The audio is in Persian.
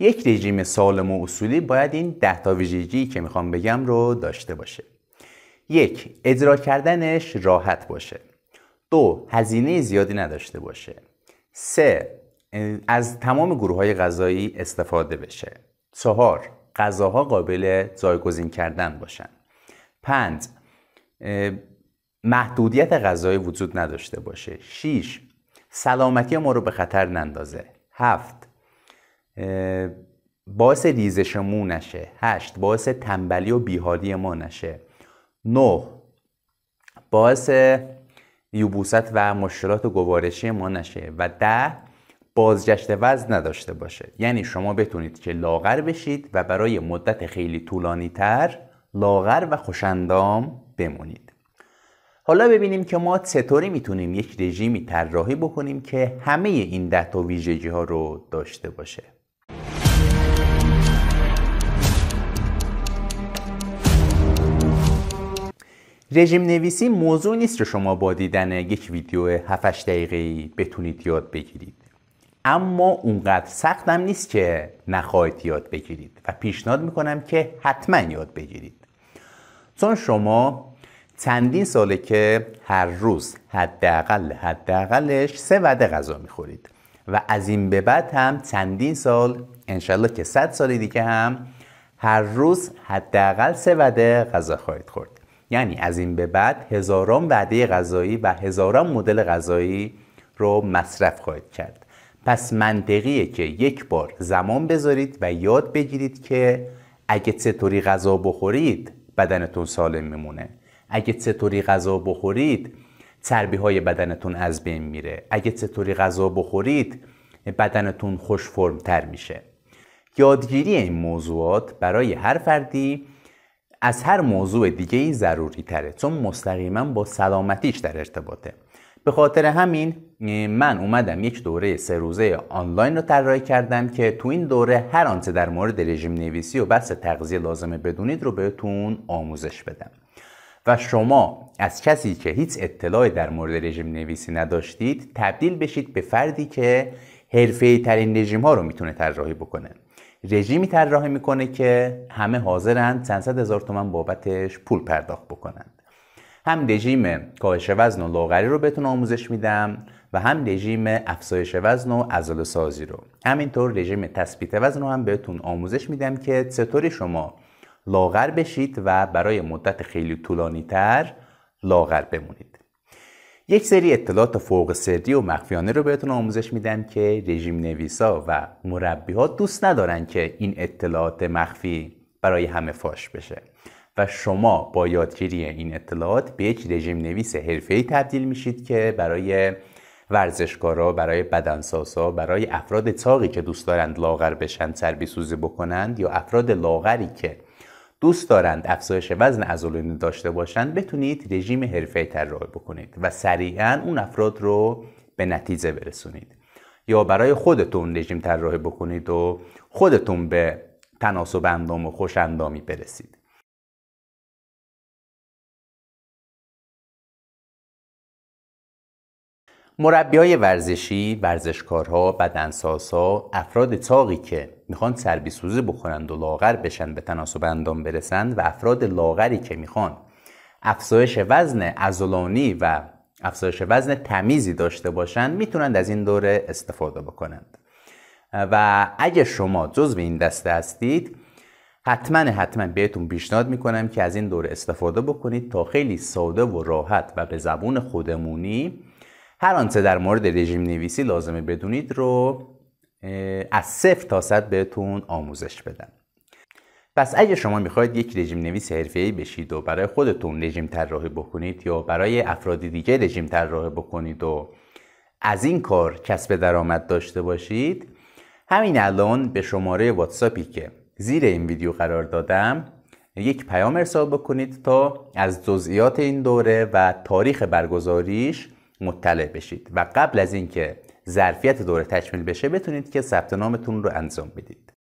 یک رژیم سالم و اصولی باید این دهتا تا ویژگی که میخوام بگم رو داشته باشه یک اجرا کردنش راحت باشه دو هزینه زیادی نداشته باشه سه از تمام گروه های غذایی استفاده بشه چهار غذاها قابل جایگزین کردن باشن پنج محدودیت غذایی وجود نداشته باشه 6. سلامتی ما رو به خطر نندازه هفت باعث ریزش مو نشه هشت باعث تنبلی و بیحالی ما نشه نه باعث یوبوست و مشکلات و گوارشی ما نشه و ده بازگشت وزن نداشته باشه یعنی شما بتونید که لاغر بشید و برای مدت خیلی طولانی تر لاغر و خوشندام بمونید حالا ببینیم که ما چطوری میتونیم یک رژیمی طراحی بکنیم که همه این ده تا ویژگی ها رو داشته باشه رژیم نویسی موضوع نیست که شما با دیدن یک ویدیو 7 دقیقه‌ای بتونید یاد بگیرید اما اونقدر سختم نیست که نخواهید یاد بگیرید و پیشنهاد میکنم که حتما یاد بگیرید چون شما چندین ساله که هر روز حداقل حداقلش سه وعده غذا میخورید و از این به بعد هم چندین سال انشالله که صد سال دیگه هم هر روز حداقل سه وعده غذا خواهید خورد یعنی از این به بعد هزاران وعده غذایی و هزاران مدل غذایی رو مصرف خواهید کرد پس منطقیه که یک بار زمان بذارید و یاد بگیرید که اگه چطوری غذا بخورید بدنتون سالم میمونه اگه چطوری غذا بخورید چربی های بدنتون از بین میره اگه چطوری غذا بخورید بدنتون خوش تر میشه یادگیری این موضوعات برای هر فردی از هر موضوع دیگه ای ضروری تره چون مستقیما با سلامتیش در ارتباطه به خاطر همین من اومدم یک دوره سه روزه آنلاین رو طراحی کردم که تو این دوره هر آنچه در مورد رژیم نویسی و بحث تغذیه لازمه بدونید رو بهتون آموزش بدم و شما از کسی که هیچ اطلاعی در مورد رژیم نویسی نداشتید تبدیل بشید به فردی که ای ترین رژیم ها رو میتونه طراحی بکنه رژیمی طراحی میکنه که همه حاضرند چند صد هزار تومن بابتش پول پرداخت بکنند هم رژیم کاهش وزن و لاغری رو بهتون آموزش میدم و هم رژیم افزایش وزن و عضل سازی رو همینطور رژیم تثبیت وزن رو هم بهتون آموزش میدم که چطوری شما لاغر بشید و برای مدت خیلی طولانی تر لاغر بمونید یک سری اطلاعات فوق سری و مخفیانه رو بهتون آموزش میدم که رژیم نویسا و مربی ها دوست ندارن که این اطلاعات مخفی برای همه فاش بشه و شما با یادگیری این اطلاعات به یک رژیم نویس ای تبدیل میشید که برای ورزشکارا برای بدنسازا برای افراد تاقی که دوست دارند لاغر بشن سوزی بکنند یا افراد لاغری که دوست دارند افزایش وزن عضلانی داشته باشند بتونید رژیم حرفه طراحی بکنید و سریعا اون افراد رو به نتیجه برسونید یا برای خودتون رژیم طراحی بکنید و خودتون به تناسب اندام و خوش اندامی برسید مربی های ورزشی، ورزشکارها، بدنسازها، افراد تاقی که میخوان سربیسوزی بخورند و لاغر بشن به تناسب اندام برسند و افراد لاغری که میخوان افزایش وزن ازولانی و افزایش وزن تمیزی داشته باشند میتونند از این دوره استفاده بکنند و اگه شما جزو این دسته هستید حتما حتما بهتون پیشنهاد میکنم که از این دوره استفاده بکنید تا خیلی ساده و راحت و به زبون خودمونی هر آنچه در مورد رژیم نویسی لازمه بدونید رو از صفر تا صد بهتون آموزش بدم. پس اگه شما میخواید یک رژیم نویس حرفه‌ای بشید و برای خودتون رژیم طراحی بکنید یا برای افراد دیگه رژیم طراحی بکنید و از این کار کسب درآمد داشته باشید همین الان به شماره واتساپی که زیر این ویدیو قرار دادم یک پیام ارسال بکنید تا از جزئیات این دوره و تاریخ برگزاریش مطلع بشید و قبل از اینکه ظرفیت دوره تکمیل بشه بتونید که ثبت نامتون رو انجام بدید